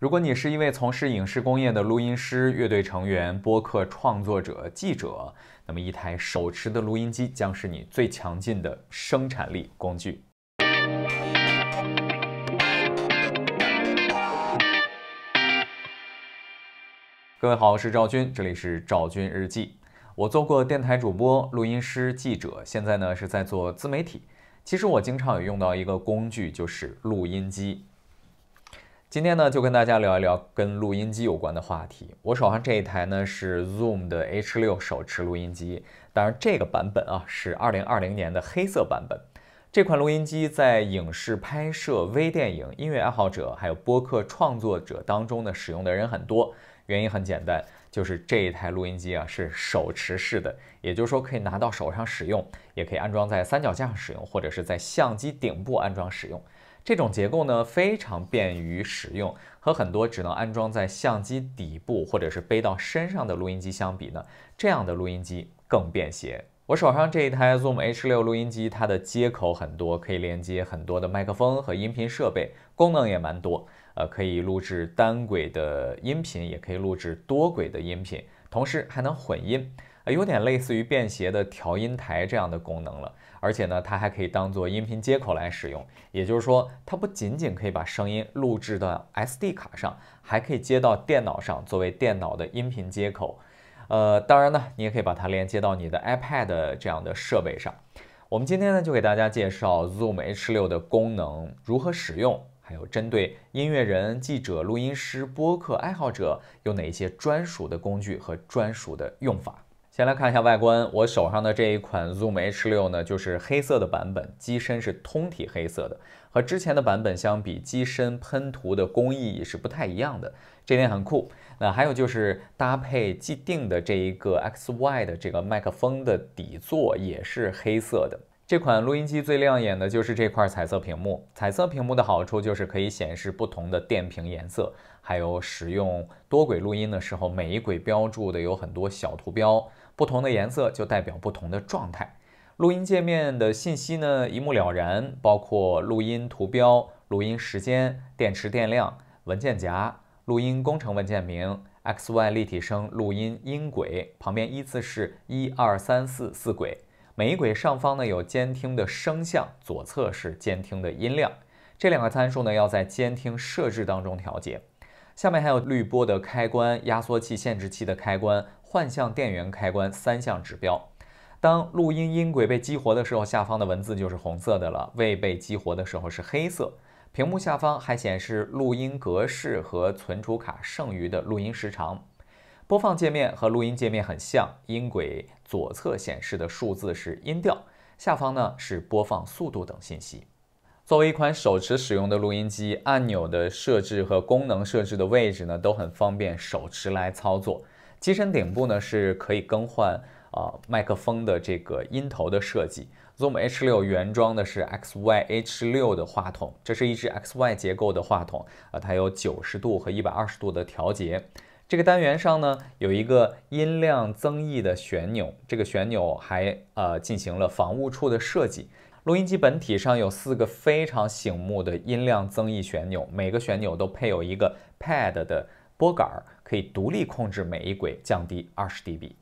如果你是一位从事影视工业的录音师、乐队成员、播客创作者、记者，那么一台手持的录音机将是你最强劲的生产力工具。各位好，我是赵军，这里是赵军日记。我做过电台主播、录音师、记者，现在呢是在做自媒体。其实我经常有用到一个工具，就是录音机。今天呢，就跟大家聊一聊跟录音机有关的话题。我手上这一台呢是 Zoom 的 H6 手持录音机，当然这个版本啊是2020年的黑色版本。这款录音机在影视拍摄、微电影、音乐爱好者还有播客创作者当中呢，使用的人很多，原因很简单，就是这一台录音机啊是手持式的，也就是说可以拿到手上使用，也可以安装在三脚架上使用，或者是在相机顶部安装使用。这种结构呢，非常便于使用。和很多只能安装在相机底部或者是背到身上的录音机相比呢，这样的录音机更便携。我手上这一台 Zoom H6 录音机，它的接口很多，可以连接很多的麦克风和音频设备，功能也蛮多。呃，可以录制单轨的音频，也可以录制多轨的音频。同时还能混音，呃，有点类似于便携的调音台这样的功能了。而且呢，它还可以当做音频接口来使用，也就是说，它不仅仅可以把声音录制到 SD 卡上，还可以接到电脑上作为电脑的音频接口。呃，当然呢，你也可以把它连接到你的 iPad 这样的设备上。我们今天呢，就给大家介绍 Zoom H6 的功能如何使用。还有针对音乐人、记者、录音师、播客爱好者有哪些专属的工具和专属的用法？先来看一下外观。我手上的这一款 Zoom H6 呢，就是黑色的版本，机身是通体黑色的。和之前的版本相比，机身喷涂的工艺也是不太一样的，这点很酷。那还有就是搭配既定的这一个 XY 的这个麦克风的底座也是黑色的。这款录音机最亮眼的就是这块彩色屏幕。彩色屏幕的好处就是可以显示不同的电瓶颜色，还有使用多轨录音的时候，每一轨标注的有很多小图标，不同的颜色就代表不同的状态。录音界面的信息呢一目了然，包括录音图标、录音时间、电池电量、文件夹、录音工程文件名、XY 立体声录音音轨，旁边依次是一二三四四轨。每轨上方呢有监听的声像，左侧是监听的音量，这两个参数呢要在监听设置当中调节。下面还有滤波的开关、压缩器、限制器的开关、换向电源开关三项指标。当录音音轨被激活的时候，下方的文字就是红色的了；未被激活的时候是黑色。屏幕下方还显示录音格式和存储卡剩余的录音时长。播放界面和录音界面很像，音轨左侧显示的数字是音调，下方呢是播放速度等信息。作为一款手持使用的录音机，按钮的设置和功能设置的位置呢都很方便手持来操作。机身顶部呢是可以更换啊麦克风的这个音头的设计。Zoom H6 原装的是 XYH6 的话筒，这是一支 XY 结构的话筒啊，它有九十度和一百二十度的调节。这个单元上呢有一个音量增益的旋钮，这个旋钮还呃进行了防误触的设计。录音机本体上有四个非常醒目的音量增益旋钮，每个旋钮都配有一个 pad 的拨杆，可以独立控制每一轨降低二十 dB。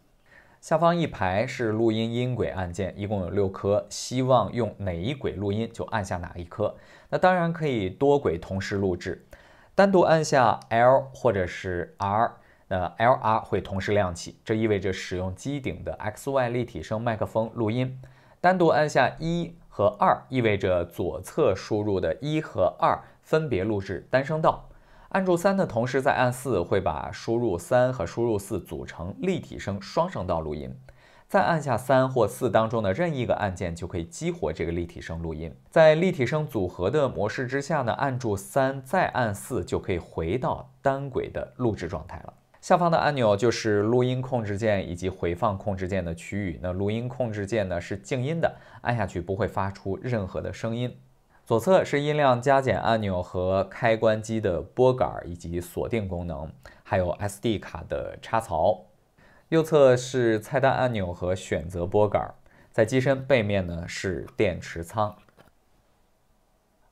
下方一排是录音音轨按键，一共有六颗，希望用哪一轨录音就按下哪一颗。那当然可以多轨同时录制。单独按下 L 或者是 R，那 l R 会同时亮起，这意味着使用机顶的 X Y 立体声麦克风录音。单独按下一和二，意味着左侧输入的一和二分别录制单声道。按住三的同时再按四，会把输入三和输入四组成立体声双声道录音。再按下三或四当中的任意一个按键，就可以激活这个立体声录音。在立体声组合的模式之下呢，按住三再按四就可以回到单轨的录制状态了。下方的按钮就是录音控制键以及回放控制键的区域。那录音控制键呢是静音的，按下去不会发出任何的声音。左侧是音量加减按钮和开关机的拨杆以及锁定功能，还有 SD 卡的插槽。右侧是菜单按钮和选择拨杆，在机身背面呢是电池仓。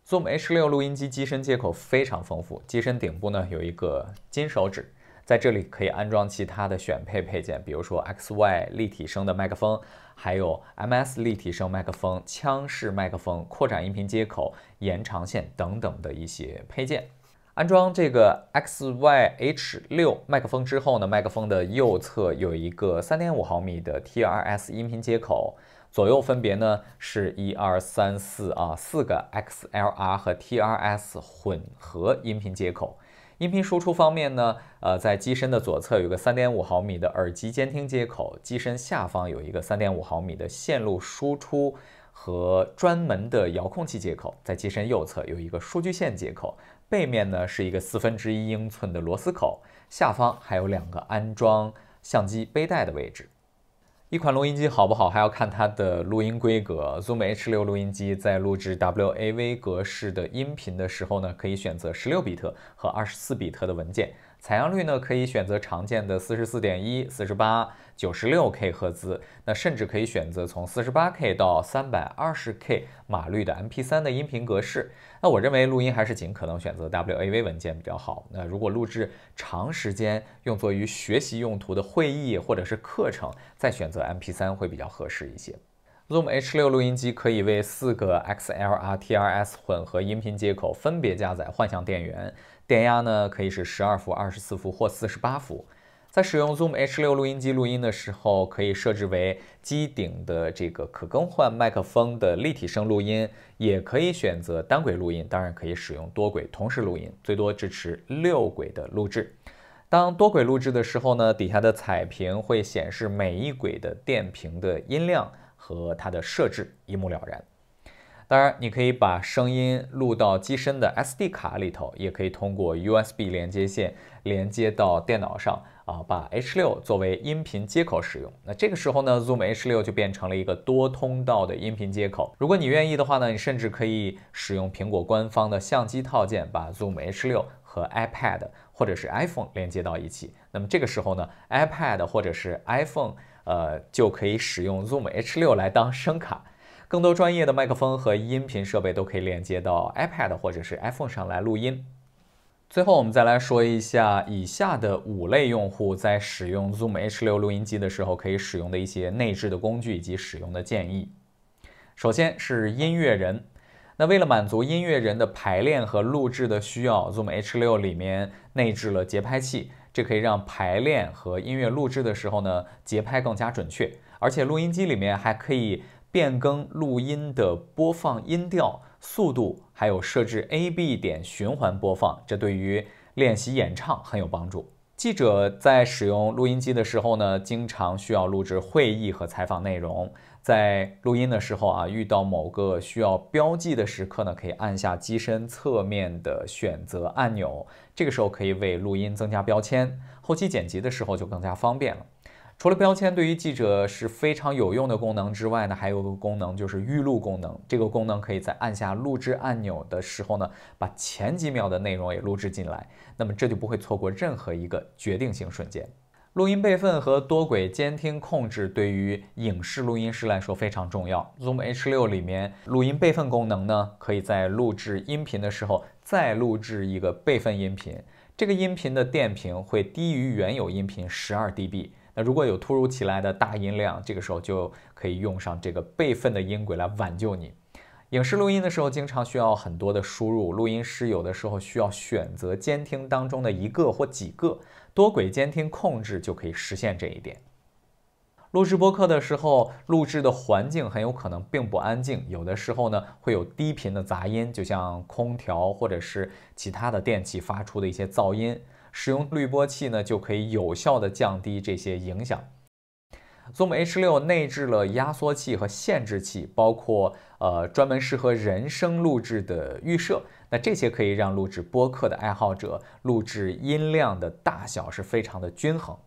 Zoom H6 录音机机身接口非常丰富，机身顶部呢有一个金手指，在这里可以安装其他的选配配件，比如说 XY 立体声的麦克风，还有 MS 立体声麦克风、枪式麦克风、扩展音频接口、延长线等等的一些配件。安装这个 X Y H 六麦克风之后呢，麦克风的右侧有一个三点五毫米的 T R S 音频接口，左右分别呢是一二三四啊四个 X L R 和 T R S 混合音频接口。音频输出方面呢，呃，在机身的左侧有个三点五毫米的耳机监听接口，机身下方有一个三点五毫米的线路输出和专门的遥控器接口，在机身右侧有一个数据线接口。背面呢是一个四分之一英寸的螺丝口，下方还有两个安装相机背带的位置。一款录音机好不好，还要看它的录音规格。Zoom H6 录音机在录制 WAV 格式的音频的时候呢，可以选择十六比特和二十四比特的文件。采样率呢，可以选择常见的四十四点一、四十八、九十六 K 赫兹，那甚至可以选择从四十八 K 到三百二十 K 码率的 MP3 的音频格式。那我认为录音还是尽可能选择 WAV 文件比较好。那如果录制长时间用作于学习用途的会议或者是课程，再选择 MP3 会比较合适一些。Zoom H6 录音机可以为四个 XLRTRS 混合音频接口分别加载换向电源。电压呢，可以是十二伏、二十四伏或四十八伏。在使用 Zoom H6 录音机录音的时候，可以设置为机顶的这个可更换麦克风的立体声录音，也可以选择单轨录音。当然，可以使用多轨同时录音，最多支持六轨的录制。当多轨录制的时候呢，底下的彩屏会显示每一轨的电瓶的音量和它的设置，一目了然。当然，你可以把声音录到机身的 SD 卡里头，也可以通过 USB 连接线连接到电脑上啊，把 H6 作为音频接口使用。那这个时候呢，Zoom H6 就变成了一个多通道的音频接口。如果你愿意的话呢，你甚至可以使用苹果官方的相机套件，把 Zoom H6 和 iPad 或者是 iPhone 连接到一起。那么这个时候呢，iPad 或者是 iPhone 呃就可以使用 Zoom H6 来当声卡。更多专业的麦克风和音频设备都可以连接到 iPad 或者是 iPhone 上来录音。最后，我们再来说一下以下的五类用户在使用 Zoom H6 录音机的时候可以使用的一些内置的工具以及使用的建议。首先是音乐人，那为了满足音乐人的排练和录制的需要，Zoom H6 里面内置了节拍器，这可以让排练和音乐录制的时候呢节拍更加准确，而且录音机里面还可以。变更录音的播放音调、速度，还有设置 A、B 点循环播放，这对于练习演唱很有帮助。记者在使用录音机的时候呢，经常需要录制会议和采访内容。在录音的时候啊，遇到某个需要标记的时刻呢，可以按下机身侧面的选择按钮，这个时候可以为录音增加标签，后期剪辑的时候就更加方便了。除了标签对于记者是非常有用的功能之外呢，还有个功能就是预录功能。这个功能可以在按下录制按钮的时候呢，把前几秒的内容也录制进来。那么这就不会错过任何一个决定性瞬间。录音备份和多轨监听控制对于影视录音师来说非常重要。Zoom H6 里面录音备份功能呢，可以在录制音频的时候再录制一个备份音频。这个音频的电平会低于原有音频十二 dB。那如果有突如其来的大音量，这个时候就可以用上这个备份的音轨来挽救你。影视录音的时候，经常需要很多的输入，录音师有的时候需要选择监听当中的一个或几个，多轨监听控制就可以实现这一点。录制播客的时候，录制的环境很有可能并不安静，有的时候呢会有低频的杂音，就像空调或者是其他的电器发出的一些噪音。使用滤波器呢，就可以有效的降低这些影响。Zoom H6 内置了压缩器和限制器，包括呃专门适合人声录制的预设，那这些可以让录制播客的爱好者录制音量的大小是非常的均衡。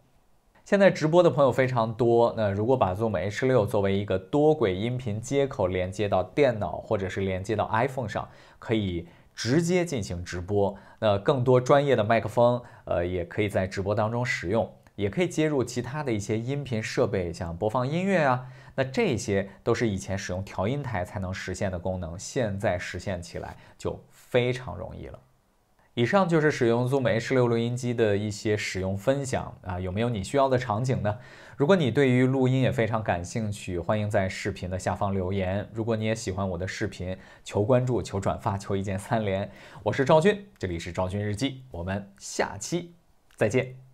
现在直播的朋友非常多，那如果把 Zoom H6 作为一个多轨音频接口连接到电脑或者是连接到 iPhone 上，可以。直接进行直播，那更多专业的麦克风，呃，也可以在直播当中使用，也可以接入其他的一些音频设备，像播放音乐啊，那这些都是以前使用调音台才能实现的功能，现在实现起来就非常容易了。以上就是使用 Zoom H6 录音机的一些使用分享啊，有没有你需要的场景呢？如果你对于录音也非常感兴趣，欢迎在视频的下方留言。如果你也喜欢我的视频，求关注，求转发，求一键三连。我是赵军，这里是赵军日记，我们下期再见。